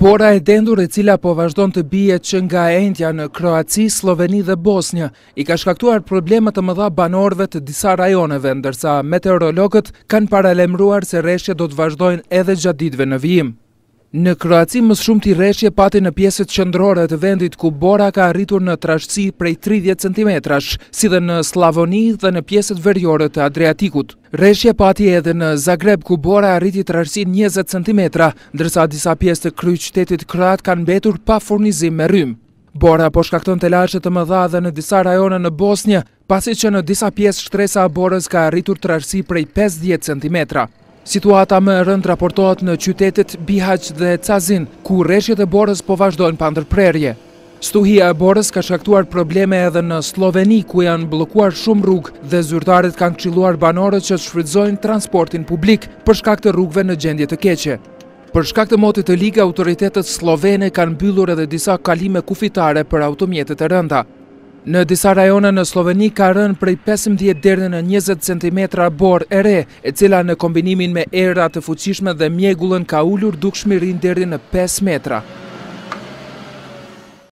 Bora e dendur e cila po vazhdon të bije që nga entja në Kroaci, Sloveni dhe Bosnja, i ka shkaktuar problemet të mëdha banorve të disa rajoneve, ndërsa meteorologët kanë paralemruar se reshje do të vazhdojnë edhe gjatë ditve në vijim. Në Kroaci më shumë të i reshje pati në pjesët qëndrore të vendit ku bora ka rritur në trashtësi prej 30 cm, si dhe në Slavoni dhe në pjesët verjore të Adriatikut. Reshje pati edhe në Zagreb ku bora rriti trashtësi 20 cm, ndërsa disa pjesë të kryjë qëtetit Kroat kanë betur pa furnizim me rymë. Bora po shkakton të lashët të më dha dhe në disa rajone në Bosnje, pasi që në disa pjesë shtresa borës ka rritur trashtësi prej 50 cm. Situata më rëndë raportohet në qytetit Bihaq dhe Cazin, ku reshjet e borës po vazhdojnë pa ndërprerje. Stuhia e borës ka shaktuar probleme edhe në Sloveni, ku janë blokuar shumë rrugë dhe zyrtarit kanë këqiluar banorët që të shfridzojnë transportin publik për shkak të rrugëve në gjendje të keqe. Për shkak të motit të liga, autoritetet slovene kanë byllur edhe disa kalime kufitare për automjetet e rënda. Në disa rajone në Sloveni ka rën prej 15 deri në 20 cm bor e re, e cila në kombinimin me erat të fuqishme dhe mjegullën ka ullur dukshmirin deri në 5 metra.